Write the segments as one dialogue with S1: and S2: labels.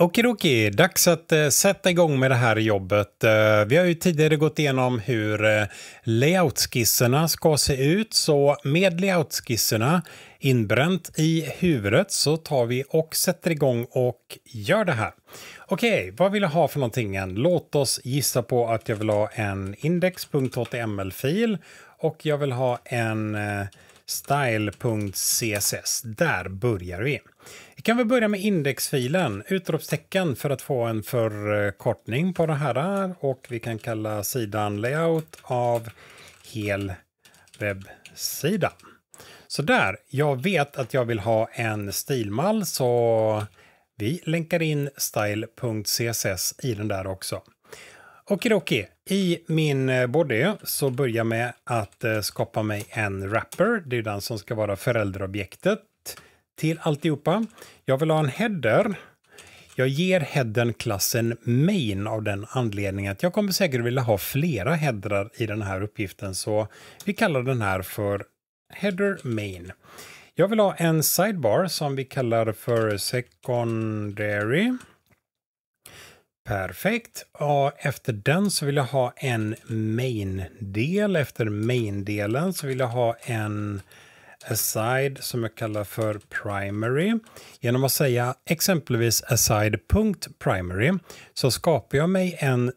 S1: Okidoki, dags att eh, sätta igång med det här jobbet. Eh, vi har ju tidigare gått igenom hur eh, layoutskisserna ska se ut, så med layoutskisserna inbränt i huvudet så tar vi och sätter igång och gör det här. Okej, okay, vad vill jag ha för någonting? Låt oss gissa på att jag vill ha en index.html-fil och jag vill ha en style.css. Där börjar vi. Vi kan väl börja med indexfilen, utropstecken för att få en förkortning på det här och vi kan kalla sidan layout av hel webbsida. Så där, jag vet att jag vill ha en stilmall så vi länkar in style.css i den där också. Okej, i min eh, body så börjar jag med att eh, skapa mig en wrapper. Det är den som ska vara föräldraobjektet till alltihopa. Jag vill ha en header. Jag ger headern klassen main av den anledningen att jag kommer säkert vilja ha flera headrar i den här uppgiften så vi kallar den här för header main. Jag vill ha en sidebar som vi kallar för secondary. Perfekt. Och efter den så vill jag ha en main-del. Efter main-delen så vill jag ha en aside som jag kallar för primary. Genom att säga exempelvis aside.primary så skapar jag mig en,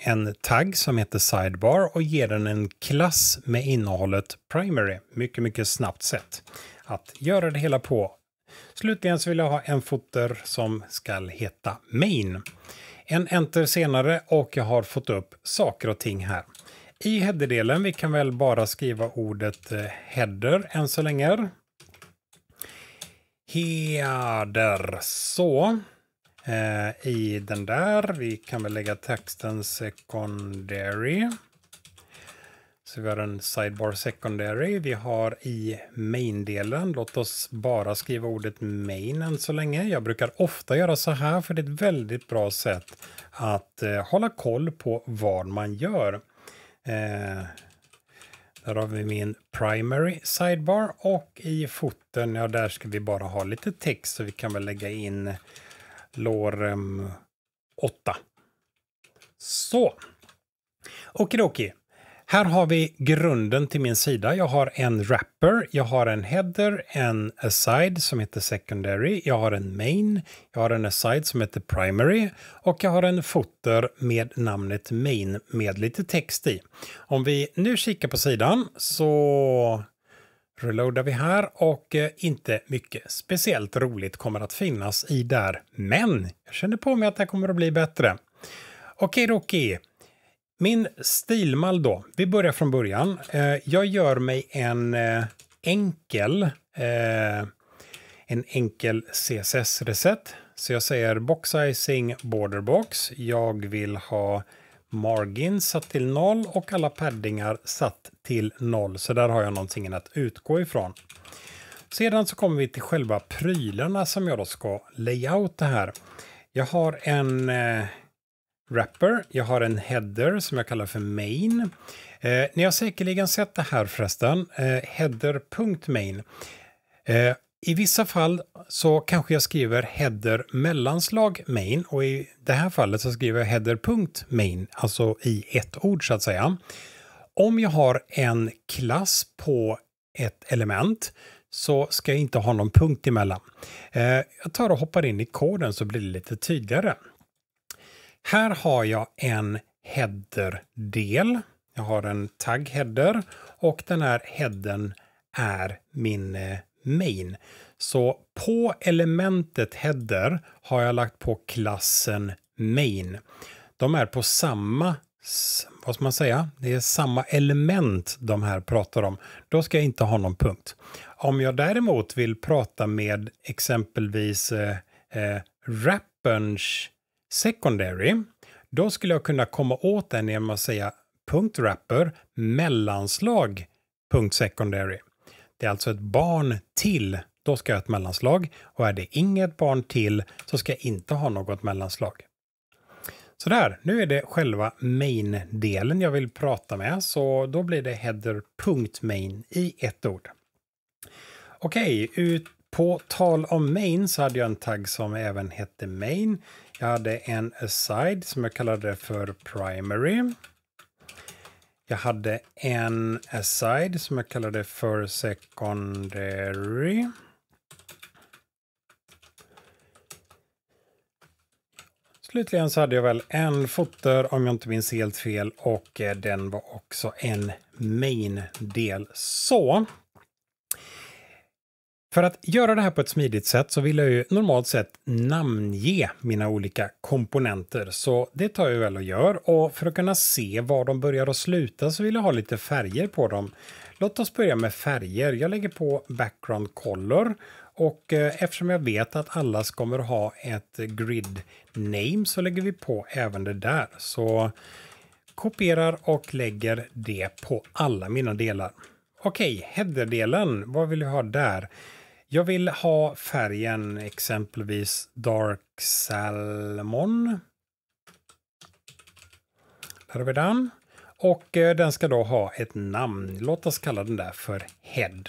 S1: en tagg som heter sidebar och ger den en klass med innehållet primary. Mycket, mycket snabbt sätt att göra det hela på. Slutligen så vill jag ha en footer som ska heta main. En enter senare och jag har fått upp saker och ting här. I headerdelen, vi kan väl bara skriva ordet eh, header än så länge. Header, så. Eh, I den där, vi kan väl lägga texten secondary. Så vi har en sidebar secondary. Vi har i main-delen, låt oss bara skriva ordet main än så länge. Jag brukar ofta göra så här för det är ett väldigt bra sätt att eh, hålla koll på vad man gör. Eh, där har vi min primary sidebar och i foten, ja där ska vi bara ha lite text så vi kan väl lägga in lorem 8. Så. Okidoki. Här har vi grunden till min sida. Jag har en wrapper, jag har en header, en aside som heter secondary, jag har en main, jag har en aside som heter primary och jag har en footer med namnet main med lite text i. Om vi nu kikar på sidan så reloadar vi här och eh, inte mycket speciellt roligt kommer att finnas i där. Men jag känner på mig att det kommer att bli bättre. Okej, okay, min stilmall då. Vi börjar från början. Eh, jag gör mig en eh, enkel, eh, en enkel CSS-recept. Så jag säger boxsizing borderbox. Jag vill ha margin satt till 0 och alla paddingar satt till 0. Så där har jag någonting att utgå ifrån. Sedan så kommer vi till själva prylarna som jag då ska layouta här. Jag har en, wrapper. Jag har en header som jag kallar för main. Eh, ni har säkerligen sett det här förresten, eh, header.main. Eh, I vissa fall så kanske jag skriver header mellanslag main och i det här fallet så skriver jag header.main, alltså i ett ord så att säga. Om jag har en klass på ett element så ska jag inte ha någon punkt emellan. Eh, jag tar och hoppar in i koden så blir det lite tydligare. Här har jag en header-del. Jag har en tagg header och den här headern är min eh, main. Så på elementet header har jag lagt på klassen main. De är på samma, vad ska man säga, det är samma element de här pratar om. Då ska jag inte ha någon punkt. Om jag däremot vill prata med exempelvis eh, eh, rapperns Secondary, då skulle jag kunna komma åt den genom att säga .wrapper mellanslag .secondary. Det är alltså ett barn till, då ska jag ha ett mellanslag. Och är det inget barn till så ska jag inte ha något mellanslag. Sådär, nu är det själva main-delen jag vill prata med, så då blir det header.main i ett ord. Okej, okay, på tal om main så hade jag en tagg som även hette main. Jag hade en aside som jag kallade för primary. Jag hade en aside som jag kallade för secondary. Slutligen så hade jag väl en footer om jag inte minns helt fel och eh, den var också en main-del. Så för att göra det här på ett smidigt sätt så vill jag ju normalt sett namnge mina olika komponenter, så det tar jag väl och gör. Och för att kunna se var de börjar och slutar så vill jag ha lite färger på dem. Låt oss börja med färger. Jag lägger på background color och eh, eftersom jag vet att alla kommer ha ett grid name så lägger vi på även det där. Så kopierar och lägger det på alla mina delar. Okej, header-delen. vad vill jag ha där? Jag vill ha färgen exempelvis Dark Salmon. Där har vi den. Och eh, den ska då ha ett namn. Låt oss kalla den där för Head.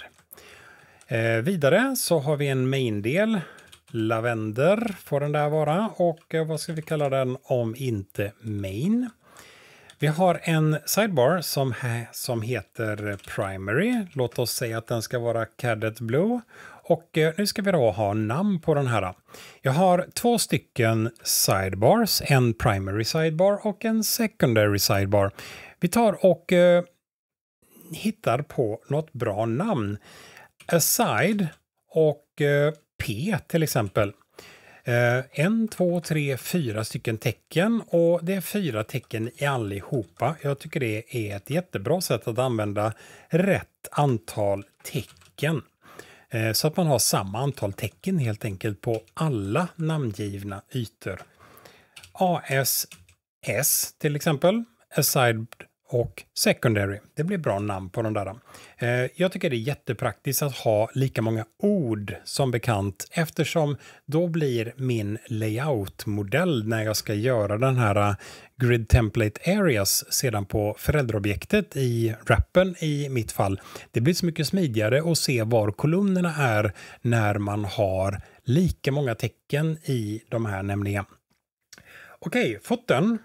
S1: Eh, vidare så har vi en main-del. Lavender får den där vara. Och eh, vad ska vi kalla den om inte main? Vi har en sidebar som, som heter Primary. Låt oss säga att den ska vara Cadet Blue. Och eh, nu ska vi då ha namn på den här. Jag har två stycken sidebars, en primary sidebar och en secondary sidebar. Vi tar och eh, hittar på något bra namn. Aside och eh, P till exempel. Eh, en, två, tre, fyra stycken tecken och det är fyra tecken i allihopa. Jag tycker det är ett jättebra sätt att använda rätt antal tecken. Eh, så att man har samma antal tecken helt enkelt på alla namngivna ytor. ASS till exempel, Aside och secondary. Det blir bra namn på de där. Eh, jag tycker det är jättepraktiskt att ha lika många ord som bekant eftersom då blir min layoutmodell när jag ska göra den här eh, Grid Template Areas sedan på föräldraobjektet i rappen i mitt fall. Det blir så mycket smidigare att se var kolumnerna är när man har lika många tecken i de här nämligen. Okej, foten.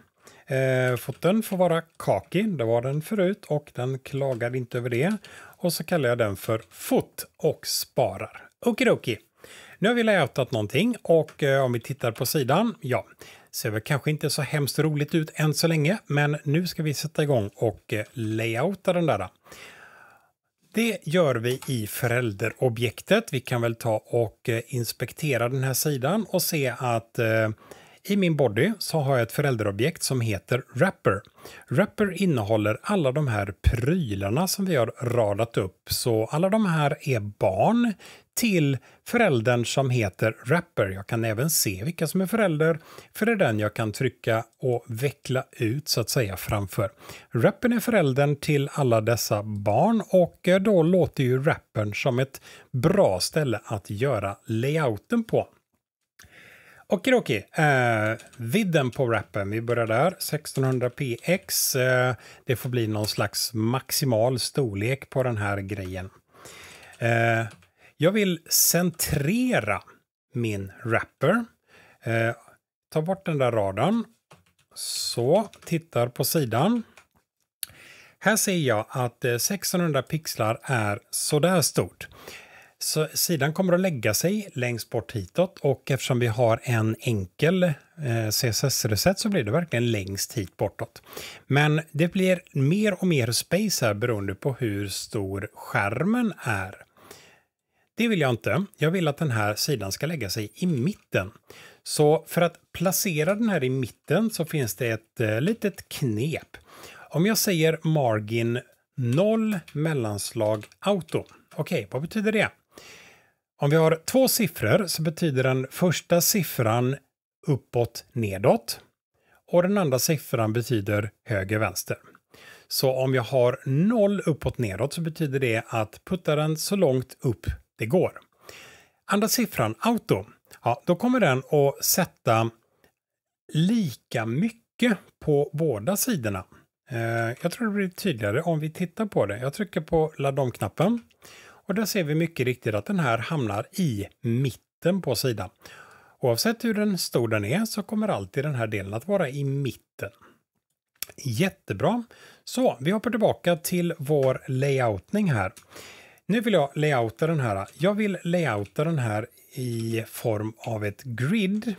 S1: Eh, foten får vara kaki, det var den förut och den klagar inte över det. Och så kallar jag den för fot och sparar. Okidoki! Nu har vi layoutat någonting och eh, om vi tittar på sidan, ja, ser väl kanske inte så hemskt roligt ut än så länge, men nu ska vi sätta igång och eh, layouta den där. Det gör vi i förälderobjektet. Vi kan väl ta och eh, inspektera den här sidan och se att eh, i min body så har jag ett förälderobjekt som heter wrapper. Wrapper innehåller alla de här prylarna som vi har radat upp, så alla de här är barn till föräldern som heter wrapper. Jag kan även se vilka som är förälder, för det är den jag kan trycka och veckla ut så att säga framför. Wrappern är föräldern till alla dessa barn och eh, då låter ju wrappern som ett bra ställe att göra layouten på. Okidoki, eh, vidden på rappen, vi börjar där, 1600px. Eh, det får bli någon slags maximal storlek på den här grejen. Eh, jag vill centrera min rapper. Eh, ta bort den där raden. Så, tittar på sidan. Här ser jag att 1600 eh, pixlar är sådär stort. Så sidan kommer att lägga sig längst bort hitåt och eftersom vi har en enkel eh, css reset så blir det verkligen längst hit bortåt. Men det blir mer och mer space här beroende på hur stor skärmen är. Det vill jag inte. Jag vill att den här sidan ska lägga sig i mitten. Så för att placera den här i mitten så finns det ett eh, litet knep. Om jag säger margin 0 mellanslag auto. Okej, okay, vad betyder det? Om vi har två siffror så betyder den första siffran uppåt nedåt och den andra siffran betyder höger vänster. Så om jag har 0 uppåt nedåt så betyder det att putta den så långt upp det går. Andra siffran, auto, ja, då kommer den att sätta lika mycket på båda sidorna. Eh, jag tror det blir tydligare om vi tittar på det. Jag trycker på ladda om-knappen och där ser vi mycket riktigt att den här hamnar i mitten på sidan. Oavsett hur stor den är så kommer alltid den här delen att vara i mitten. Jättebra! Så vi hoppar tillbaka till vår layoutning här. Nu vill jag layouta den här. Jag vill layouta den här i form av ett grid.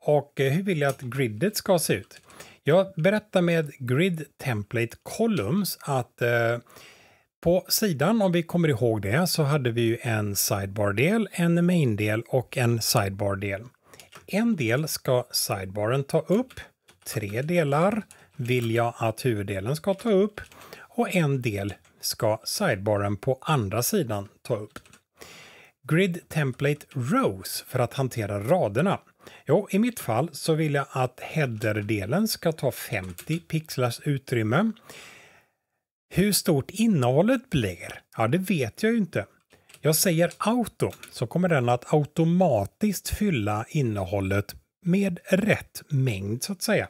S1: Och eh, hur vill jag att gridet ska se ut? Jag berättar med Grid Template Columns att eh, på sidan, om vi kommer ihåg det, så hade vi ju en sidebar-del, en main-del och en sidebar-del. En del ska sidebaren ta upp, tre delar vill jag att huvuddelen ska ta upp och en del ska sidebaren på andra sidan ta upp. Grid Template Rows för att hantera raderna. Jo, i mitt fall så vill jag att header-delen ska ta 50 pixlars utrymme. Hur stort innehållet blir? Ja, det vet jag ju inte. Jag säger auto så kommer den att automatiskt fylla innehållet med rätt mängd så att säga.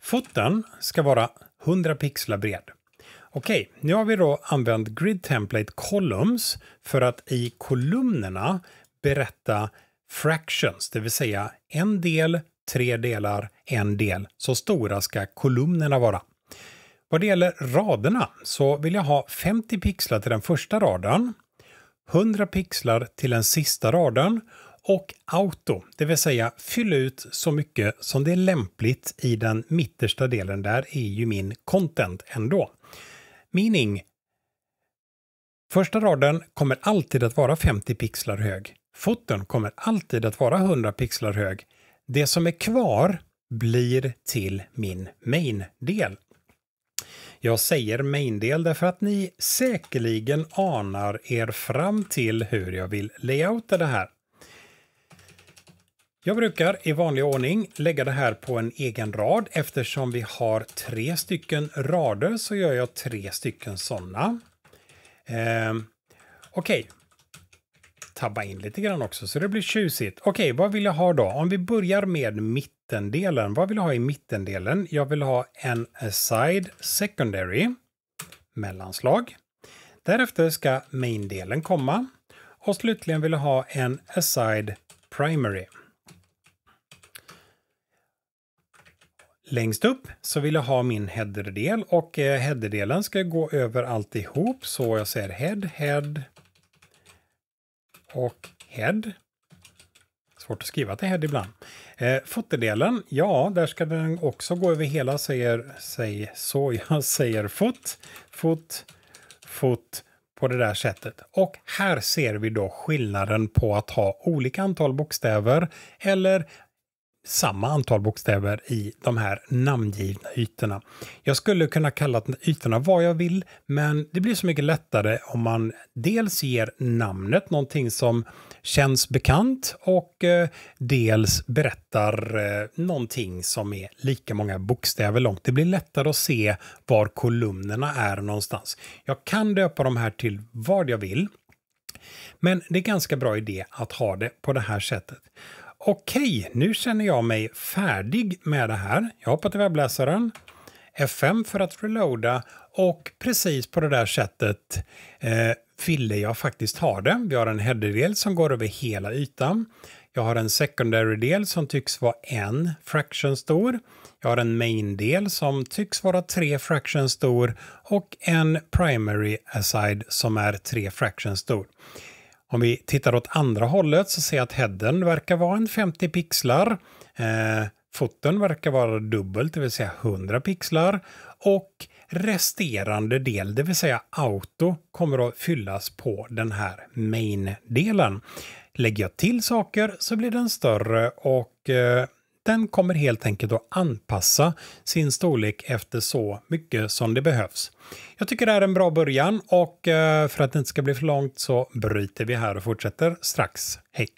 S1: Foten ska vara 100 pixlar bred. Okej, nu har vi då använt Grid Template Columns för att i kolumnerna berätta fractions, det vill säga en del, tre delar, en del. Så stora ska kolumnerna vara. Vad det gäller raderna så vill jag ha 50 pixlar till den första raden, 100 pixlar till den sista raden och auto, det vill säga fyll ut så mycket som det är lämpligt i den mittersta delen. Där är ju min content ändå. Mening. första raden kommer alltid att vara 50 pixlar hög. Foten kommer alltid att vara 100 pixlar hög. Det som är kvar blir till min main-del. Jag säger maindel därför att ni säkerligen anar er fram till hur jag vill layouta det här. Jag brukar i vanlig ordning lägga det här på en egen rad. Eftersom vi har tre stycken rader så gör jag tre stycken sådana. Eh, Okej, okay tabba in lite grann också, så det blir tjusigt. Okej, okay, vad vill jag ha då? Om vi börjar med mittendelen. Vad vill jag ha i mittendelen? Jag vill ha en aside secondary, mellanslag. Därefter ska main-delen komma. Och slutligen vill jag ha en aside primary. Längst upp så vill jag ha min header-del och eh, header-delen ska gå över alltihop så jag säger head, head, och head. Svårt att skriva till head ibland. Eh, foterdelen, ja, där ska den också gå över hela, säger, säg, så jag säger fot, fot, fot på det där sättet. Och här ser vi då skillnaden på att ha olika antal bokstäver eller samma antal bokstäver i de här namngivna ytorna. Jag skulle kunna kalla ytorna vad jag vill, men det blir så mycket lättare om man dels ger namnet någonting som känns bekant och eh, dels berättar eh, någonting som är lika många bokstäver långt. Det blir lättare att se var kolumnerna är någonstans. Jag kan döpa de här till vad jag vill. Men det är ganska bra idé att ha det på det här sättet. Okej, nu känner jag mig färdig med det här. Jag hoppar till webbläsaren, F5 för att reloada och precis på det där sättet eh, ville jag faktiskt ha det. Vi har en header som går över hela ytan. Jag har en secondary-del som tycks vara en fraction stor. Jag har en main-del som tycks vara tre fraction stor och en primary aside som är tre fraction stor. Om vi tittar åt andra hållet så ser jag att headen verkar vara en 50 pixlar. Eh, foten verkar vara dubbelt, det vill säga 100 pixlar. Och resterande del, det vill säga auto, kommer att fyllas på den här main-delen. Lägger jag till saker så blir den större och eh, den kommer helt enkelt att anpassa sin storlek efter så mycket som det behövs. Jag tycker det här är en bra början och eh, för att det inte ska bli för långt så bryter vi här och fortsätter strax. Hej!